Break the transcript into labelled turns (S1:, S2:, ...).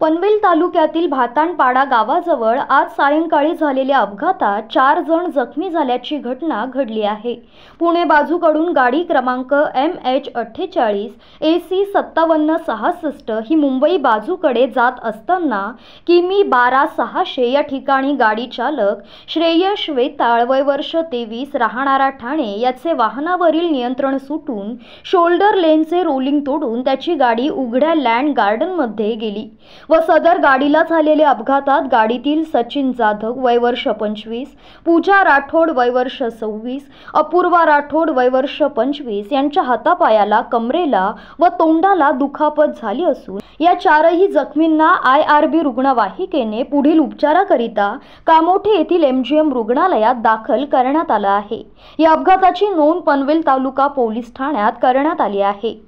S1: पनवेल तालुक्यातील भाताणपाडा गावाजवळ आज सायंकाळी झालेल्या अपघातात चार जण जखमी झाल्याची घटना घडली आहे पुणे बाजूकडून गाडी क्रमांक एम एच अठ्ठेचाळीस ए सी सत्तावन्न सहासष्ट ही मुंबई बाजूकडे जात असताना किमी बारा सहाशे या ठिकाणी गाडी चालक श्रेयश वेताळ वयवर्ष वर्ष तेवीस राहणारा ठाणे याचे वाहनावरील नियंत्रण सुटून शोल्डर लेनचे रोलिंग तोडून त्याची गाडी उघड्या लँड गार्डनमध्ये गेली व सदर गाडीला झालेल्या अपघातात गाडीतील सचिन जाधव वयवर्ष पंचवीस पूजा राठोड वयवर्ष सव्वीस अपूर्वा राठोड वयवर्ष पंचवीस यांच्या हातापायाला कमरेला व तोंडाला दुखापत झाली असून या चारही जखमींना आय आर बी रुग्णवाहिकेने पुढील उपचाराकरिता कामोठे येथील एम जी एम रुग्णालयात दाखल करण्यात आला आहे या अपघाताची नोंद पनवेल तालुका पोलीस ठाण्यात करण्यात आली आहे